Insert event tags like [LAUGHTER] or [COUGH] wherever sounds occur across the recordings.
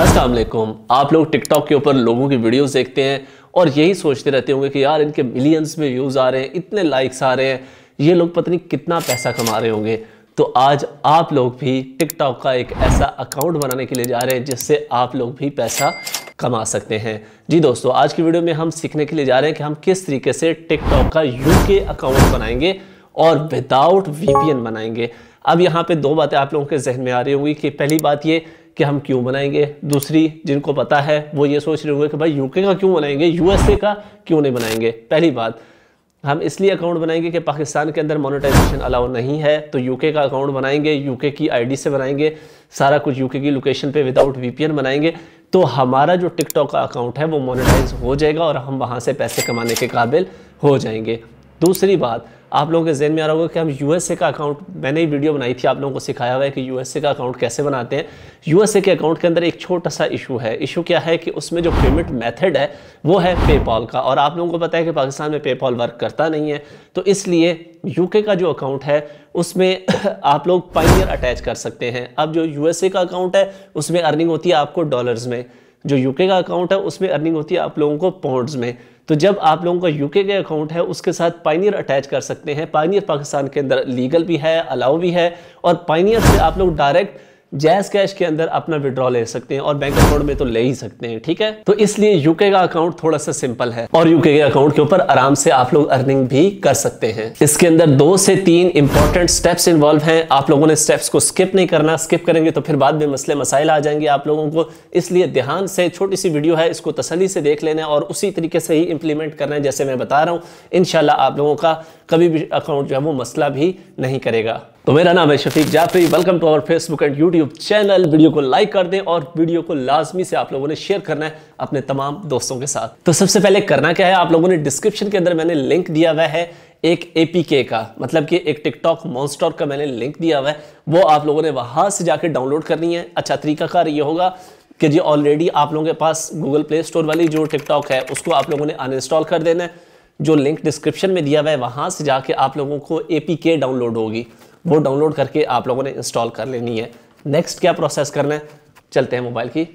असलम आप लोग टिकटॉक के ऊपर लोगों की वीडियोस देखते हैं और यही सोचते रहते होंगे कि यार इनके मिलियंस में व्यूज़ आ रहे हैं इतने लाइक्स आ रहे हैं ये लोग पता नहीं कितना पैसा कमा रहे होंगे तो आज आप लोग भी टिकटॉक का एक ऐसा अकाउंट बनाने के लिए जा रहे हैं जिससे आप लोग भी पैसा कमा सकते हैं जी दोस्तों आज की वीडियो में हम सीखने के लिए जा रहे हैं कि हम किस तरीके से टिकटॉक का यू अकाउंट बनाएंगे और विदाउट वी बनाएंगे अब यहाँ पे दो बातें आप लोगों के जहन में आ रही होंगी कि पहली बात ये कि हम क्यों बनाएंगे दूसरी जिनको पता है वो ये सोच रहे होंगे कि भाई यूके का क्यों बनाएंगे यूएसए का क्यों नहीं बनाएंगे पहली बात हम इसलिए अकाउंट बनाएंगे कि पाकिस्तान के अंदर मोनेटाइजेशन अलाउ नहीं है तो यूके का अकाउंट बनाएंगे यूके की आईडी से बनाएंगे सारा कुछ यूके की लोकेशन पे विदाउट वीपीएन बनाएंगे तो हमारा जो टिकटॉक का अकाउंट है वो मोनेटाइज हो जाएगा और हम वहाँ से पैसे कमाने के काबिल हो जाएंगे दूसरी बात आप लोगों के जहन में आ रहा होगा कि हम यूएसए का अकाउंट मैंने ही वीडियो बनाई थी आप लोगों को सिखाया हुआ है कि यूएसए का अकाउंट कैसे बनाते हैं यूएसए के अकाउंट के अंदर एक छोटा सा इशू है इशू क्या है कि उसमें जो पेमेंट मेथड है वो है पेपॉल का और आप लोगों को पता है कि पाकिस्तान में पेपॉल वर्क करता नहीं है तो इसलिए यूके का जो अकाउंट है उसमें [CLEARS THROAT] आप लोग पाइनियर अटैच कर सकते हैं अब जो यूएसए का अकाउंट है उसमें अर्निंग होती है आपको डॉलर्स में जो यूके का अकाउंट है उसमें अर्निंग होती है आप लोगों को पॉइंट्स में तो जब आप लोगों का यूके का अकाउंट है उसके साथ पाइनियर अटैच कर सकते हैं पाइनियर पाकिस्तान के अंदर लीगल भी है अलाउ भी है और पाइनियर से आप लोग डायरेक्ट जैस कैश के अंदर अपना विड्रॉ ले सकते हैं और बैंक अकाउंट में तो ले ही सकते हैं ठीक है तो इसलिए यूके का अकाउंट थोड़ा सा सिंपल है और यूके के अकाउंट के ऊपर आराम से आप लोग अर्निंग भी कर सकते हैं इसके अंदर दो से तीन इंपॉर्टेंट स्टेप्स इन्वॉल्व हैं आप लोगों ने स्टेप्स को स्किप नहीं करना स्किप करेंगे तो फिर बाद में मसले मसाइल आ जाएंगे आप लोगों को इसलिए ध्यान से छोटी सी वीडियो है इसको तसली से देख लेना और उसी तरीके से ही इंप्लीमेंट करना है जैसे मैं बता रहा हूँ इनशाला आप लोगों का कभी भी अकाउंट जो है वो मसला भी नहीं करेगा तो मेरा नाम है Shafiq Jafri welcome to our Facebook and YouTube channel video को लाइक कर दें और वीडियो को लाजमी से आप लोगों ने शेयर करना है अपने तमाम दोस्तों के साथ तो सबसे पहले करना क्या है आप लोगों ने डिस्क्रिप्शन के अंदर मैंने लिंक दिया हुआ है एक ए का मतलब कि एक टिकटॉक मॉन्स्टॉक का मैंने लिंक दिया हुआ है वो आप लोगों ने वहाँ से जाकर डाउनलोड करनी है अच्छा तरीकाकार ये होगा कि जी ऑलरेडी आप लोगों के पास गूगल प्ले स्टोर वाली जो टिकटॉक है उसको आप लोगों ने अनइंस्टॉल कर देना है जो लिंक डिस्क्रिप्शन में दिया हुआ है वहाँ से जाके आप लोगों को ए डाउनलोड होगी वो डाउनलोड करके आप लोगों ने इंस्टॉल कर लेनी है नेक्स्ट क्या प्रोसेस करना है चलते हैं मोबाइल की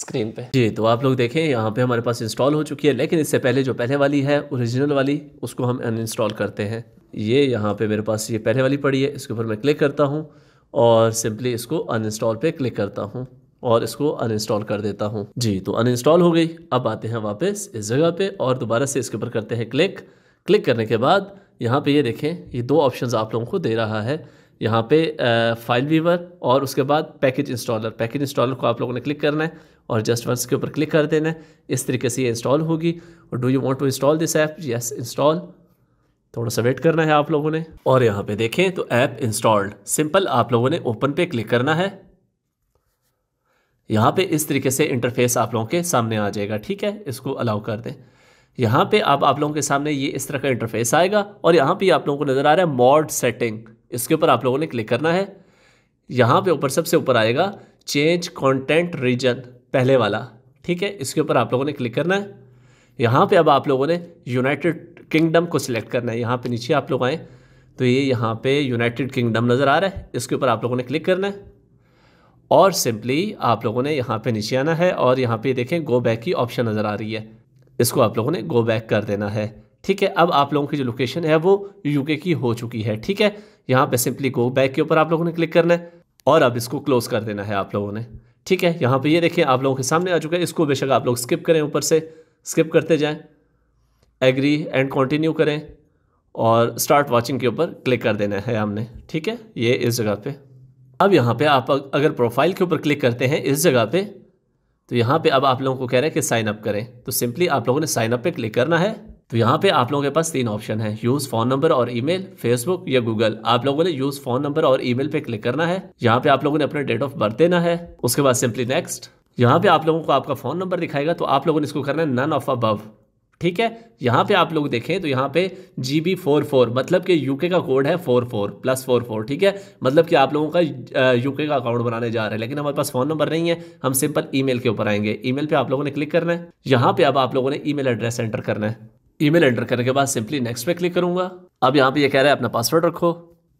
स्क्रीन पे जी तो आप लोग देखें यहाँ पे हमारे पास इंस्टॉल हो चुकी है लेकिन इससे पहले जो पहले वाली है ओरिजिनल वाली उसको हम अनइंस्टॉल करते हैं ये यहाँ पे मेरे पास ये पहले वाली पड़ी है इसके ऊपर मैं क्लिक करता हूँ और सिंपली इसको अनइंस्टॉल पे क्लिक करता हूँ और इसको अनइंस्टॉल कर देता हूँ जी तो अनइंस्टॉल हो गई अब आते हैं वापस इस जगह पर और दोबारा से इसके ऊपर करते हैं क्लिक क्लिक करने के बाद यहाँ पे ये देखें ये दो ऑप्शंस आप लोगों को दे रहा है यहाँ पे फाइल वीवर और उसके बाद पैकेज इंस्टॉलर पैकेज इंस्टॉलर को आप लोगों ने क्लिक करना है और जस्ट वंस के ऊपर क्लिक कर देना है इस तरीके से ये इंस्टॉल होगी और do you want to install this app yes install थोड़ा सा वेट करना है आप लोगों ने और यहाँ पे देखें तो ऐप इंस्टॉल्ड सिंपल आप लोगों ने ओपन पे क्लिक करना है यहाँ पे इस तरीके से इंटरफेस आप लोगों के सामने आ जाएगा ठीक है इसको अलाउ कर दें यहाँ पे अब आप, आप लोगों के सामने ये इस तरह का इंटरफेस आएगा और यहाँ पे आप लोगों को नज़र आ रहा है मॉड सेटिंग इसके ऊपर आप लोगों ने क्लिक करना है यहाँ पे ऊपर सबसे ऊपर आएगा चेंज कंटेंट रीजन पहले वाला ठीक है इसके ऊपर आप लोगों ने क्लिक करना है यहाँ पे अब आप लोगों ने यूनाइटेड किंगडम को सिलेक्ट करना है यहाँ पे नीचे आप लोग आएँ तो ये यह यहाँ पे यूनाइटेड किंगडम नज़र आ रहा है इसके ऊपर आप लोगों ने क्लिक करना है और सिंपली आप लोगों ने यहाँ पे नीचे आना है और यहाँ पे देखें गो बैक की ऑप्शन नज़र आ रही है इसको आप लोगों ने गो बैक कर देना है ठीक है अब आप लोगों की जो लोकेशन है वो यूके की हो चुकी है ठीक है यहाँ पे सिंपली गो बैक के ऊपर आप लोगों ने क्लिक करना है और अब इसको क्लोज कर देना है आप लोगों ने ठीक है यहाँ पे ये देखिए आप लोगों के सामने आ चुका है इसको बेशक आप लोग स्किप करें ऊपर से स्किप करते जाएं एग्री एंड कंटिन्यू करें और स्टार्ट वाचिंग के ऊपर क्लिक कर देना है हमने ठीक है ये इस जगह पे अब यहाँ पे आप अगर प्रोफाइल के ऊपर क्लिक करते हैं इस जगह पे तो यहाँ पे अब आप लोगों को कह रहे हैं कि साइन अप करें तो सिंपली आप लोगों ने साइन अप पे क्लिक करना है तो यहाँ पे आप लोगों के पास तीन ऑप्शन है यूज़ फ़ोन नंबर और ईमेल फेसबुक या गूगल आप लोगों ने यूज़ फ़ोन नंबर और ईमेल पे क्लिक करना है यहाँ पे आप लोगों ने अपना डेट ऑफ बर्थ देना है उसके बाद सिंपली नेक्स्ट यहाँ पे आप लोगों को आपका फ़ोन नंबर दिखाएगा तो आप लोगों ने इसको करना है नन ऑफ अबव ठीक है यहाँ पे आप लोग देखें तो यहाँ पे जी बी फोर फोर मतलब कि यूके का कोड है four four plus four four ठीक है मतलब कि आप लोगों का यूके का अकाउंट बनाने जा रहे हैं लेकिन हमारे पास फ़ोन नंबर नहीं है हम सिंपल ईमेल के ऊपर आएंगे ईमेल पे आप लोगों ने क्लिक करना है यहाँ पे अब आप लोगों ने ईमेल एड्रेस एंटर करना है ईमेल एंटर करने के बाद सिंपली नेक्स्ट पे क्लिक करूंगा अब यहाँ पे ये यह कह रहा है अपना पासवर्ड रखो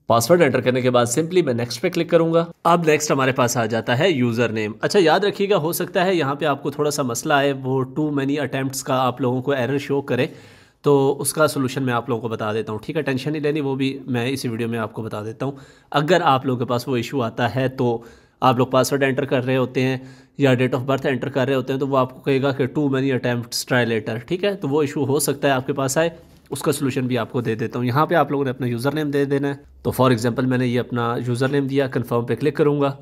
पासवर्ड एंटर करने के बाद सिंपली मैं नेक्स्ट पे क्लिक करूंगा अब नेक्स्ट हमारे पास आ जाता है यूज़र नेम अच्छा याद रखिएगा हो सकता है यहाँ पे आपको थोड़ा सा मसला है वो टू मैनी अटैम्प्ट का आप लोगों को एरर शो करे तो उसका सोल्यूशन मैं आप लोगों को बता देता हूँ ठीक है टेंशन नहीं लेनी वो भी मैं इसी वीडियो में आपको बता देता हूँ अगर आप लोगों के पास वो इशू आता है तो आप लोग पासवर्ड एंटर कर रहे होते हैं या डेट ऑफ बर्थ एंटर कर रहे होते हैं तो वो आपको कहेगा कि too many attempt try later ठीक है तो वो इशू हो सकता है आपके पास आए उसका सोल्यूशन भी आपको दे देता हूँ यहाँ पे आप लोगों ने अपना यूज़र नेम दे देना है तो फॉर एग्जांपल मैंने ये अपना यूज़र नेम दिया कन्फर्म पे क्लिक करूँगा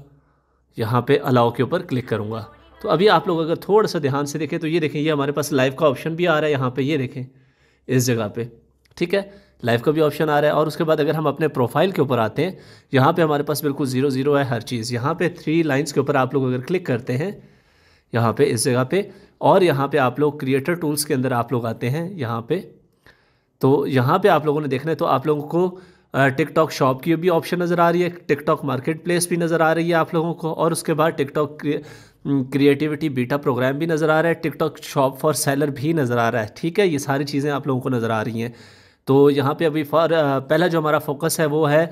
यहाँ पे अलाउ के ऊपर क्लिक करूँगा तो अभी आप लोग अगर थोड़ा सा ध्यान से देखें तो ये देखें ये हमारे पास लाइव का ऑप्शन भी आ रहा है यहाँ पर ये देखें इस जगह पर ठीक है लाइव का भी ऑप्शन आ रहा है और उसके बाद अगर हम अपने प्रोफाइल के ऊपर आते हैं यहाँ पर हमारे पास बिल्कुल ज़ीरो ज़ीरो है हर चीज़ यहाँ पर थ्री लाइन्स के ऊपर आप लोग अगर क्लिक करते हैं यहाँ पे इस जगह पे और यहाँ पे आप लोग क्रिएटर टूल्स के अंदर आप लोग आते हैं यहाँ पे तो यहाँ पे आप लोगों ने देखना है तो आप लोगों को टिकटॉक शॉप की भी ऑप्शन नज़र आ रही है टिकटॉक मार्केट प्लेस भी नज़र आ रही है आप लोगों को और उसके बाद टिकटॉक क्रिएटिविटी बीटा प्रोग्राम भी नज़र आ रहा है टिकटॉक शॉप फॉर सेलर भी नज़र आ रहा है ठीक है ये सारी चीज़ें आप लोगों को नज़र आ रही हैं तो यहाँ पे अभी फॉर पहला जो हमारा फोकस है वो है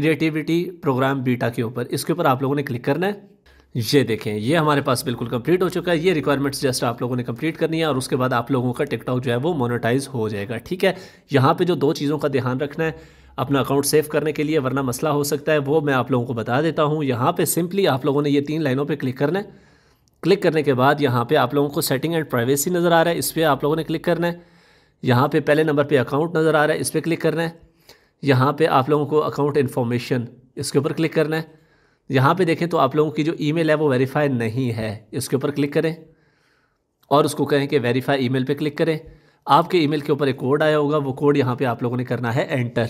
क्रिएटिविटी प्रोग्राम बीटा के ऊपर इसके ऊपर आप लोगों ने क्लिक करना है ये देखें ये हमारे पास बिल्कुल कंप्लीट हो चुका है ये रिक्वायरमेंट्स जस्ट आप लोगों ने कंप्लीट करनी है और उसके बाद आप लोगों का टिकटॉक जो है वो मोनेटाइज हो जाएगा ठीक है यहाँ पे जो दो चीज़ों का ध्यान रखना है अपना अकाउंट सेव करने के लिए वरना मसला हो सकता है वो मैं आप लोगों को बता देता हूँ यहाँ पर सिंपली आप लोगों ने ये तीन लाइनों पर क्लिक करना है क्लिक करने के बाद यहाँ पर आप लोगों को सेटिंग एंड प्राइवेसी नज़र आ रहा है इस पर आप लोगों ने क्लिक करना है यहाँ पर पहले नंबर पर अकाउंट नज़र आ रहा है इस पर क्लिक करना है यहाँ पर आप लोगों को अकाउंट इन्फॉर्मेशन इसके ऊपर क्लिक करना है यहाँ पे देखें तो आप लोगों की जो ईमेल है वो वेरीफाई नहीं है इसके ऊपर क्लिक करें और उसको कहें कि वेरीफाई ईमेल पे क्लिक करें आपके ईमेल के ऊपर एक कोड आया होगा वो कोड यहाँ पे आप लोगों ने करना है एंटर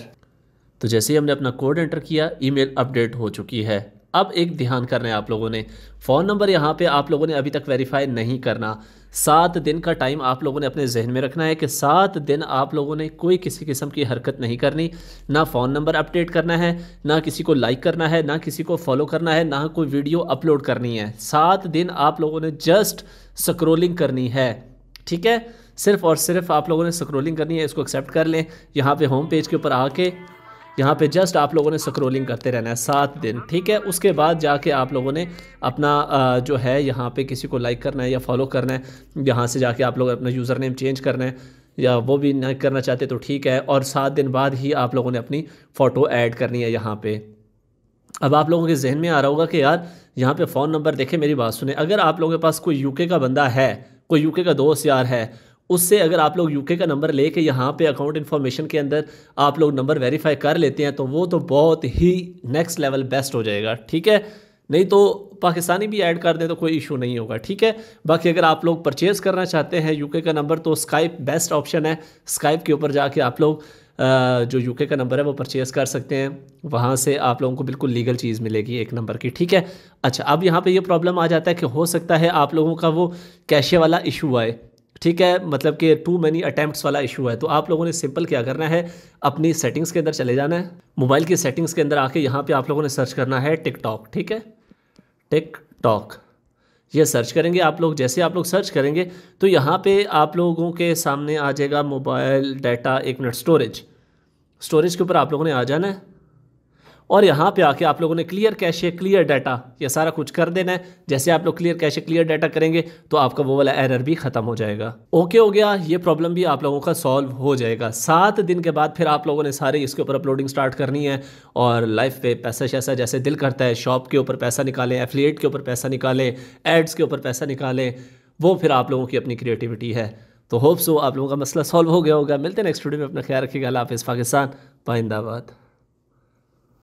तो जैसे ही हमने अपना कोड एंटर किया ईमेल अपडेट हो चुकी है अब एक ध्यान करना है आप लोगों ने फ़ोन नंबर यहाँ पे आप लोगों ने अभी तक वेरीफाई नहीं करना सात दिन का टाइम आप लोगों ने अपने जहन में रखना है कि सात दिन आप लोगों ने कोई किसी किस्म की हरकत नहीं करनी ना फ़ोन नंबर अपडेट करना है ना किसी को लाइक करना है ना किसी को फॉलो करना है ना कोई वीडियो अपलोड करनी है सात दिन आप लोगों ने जस्ट स्क्रोलिंग करनी है ठीक है सिर्फ और सिर्फ आप लोगों ने स्क्रोलिंग करनी है इसको एक्सेप्ट कर लें यहाँ पे होम पेज के ऊपर आके यहाँ पे जस्ट आप लोगों ने स्क्रोलिंग करते रहना है सात दिन ठीक है उसके बाद जाके आप लोगों ने अपना जो है यहाँ पे किसी को लाइक करना है या फॉलो करना है यहाँ से जाके आप लोग अपना यूज़र नेम चेंज करना है या वो भी नहीं करना चाहते तो ठीक है और सात दिन बाद ही आप लोगों ने अपनी फ़ोटो ऐड करनी है यहाँ पर अब आप लोगों के जहन में आ रहा होगा कि यार यहाँ पर फ़ोन नंबर देखे मेरी बात सुने अगर आप लोगों के पास कोई यू का बंदा है कोई यू का दोस्त यार है उससे अगर आप लोग यूके का नंबर ले यहाँ पर अकाउंट इन्फॉर्मेशन के अंदर आप लोग नंबर वेरीफाई कर लेते हैं तो वो तो बहुत ही नेक्स्ट लेवल बेस्ट हो जाएगा ठीक है नहीं तो पाकिस्तानी भी ऐड कर दें तो कोई इशू नहीं होगा ठीक है बाकी अगर आप लोग परचेज़ करना चाहते हैं यूके का नंबर तो स्काइप बेस्ट ऑप्शन है स्काइप के ऊपर जाके आप लोग जो यूके का नंबर है वो परचेज़ कर सकते हैं वहाँ से आप लोगों को बिल्कुल लीगल चीज़ मिलेगी एक नंबर की ठीक है अच्छा अब यहाँ पे ये यह प्रॉब्लम आ जाता है कि हो सकता है आप लोगों का वो कैशे वाला इशू आए ठीक है मतलब कि टू मैनी अटैम्प्ट वाला इशू है तो आप लोगों ने सिंपल क्या करना है अपनी सेटिंग्स के अंदर चले जाना है मोबाइल की सेटिंग्स के अंदर आके यहाँ पे आप लोगों ने सर्च करना है टिकटॉक ठीक है टिकटॉक ये सर्च करेंगे आप लोग जैसे आप लोग सर्च करेंगे तो यहाँ पे आप लोगों के सामने आ जाएगा मोबाइल डाटा एक मिनट स्टोरेज स्टोरेज के ऊपर आप लोगों ने आ जाना है और यहाँ पे आके आप लोगों ने क्लियर कैशे क्लियर डाटा ये सारा कुछ कर देना है जैसे आप लोग क्लियर कैशे क्लियर डाटा करेंगे तो आपका वो वाला एरर भी ख़त्म हो जाएगा ओके हो गया ये प्रॉब्लम भी आप लोगों का सॉल्व हो जाएगा सात दिन के बाद फिर आप लोगों ने सारे इसके ऊपर अपलोडिंग स्टार्ट करनी है और लाइफ पे पैसा शैसा जैसे दिल करता है शॉप के ऊपर पैसा निकालें एफिलेट के ऊपर पैसा निकालें एड्स के ऊपर पैसा निकालें वो फिर आप लोगों की अपनी क्रिएटिविटी है तो होप्स वो आप लोगों का मसला सॉल्व हो गया होगा मिलते हैं नेक्स्ट वीडियो में अपना ख्याल रखिएगा हाफिज़ पाकिस्तान पाइंदाबाद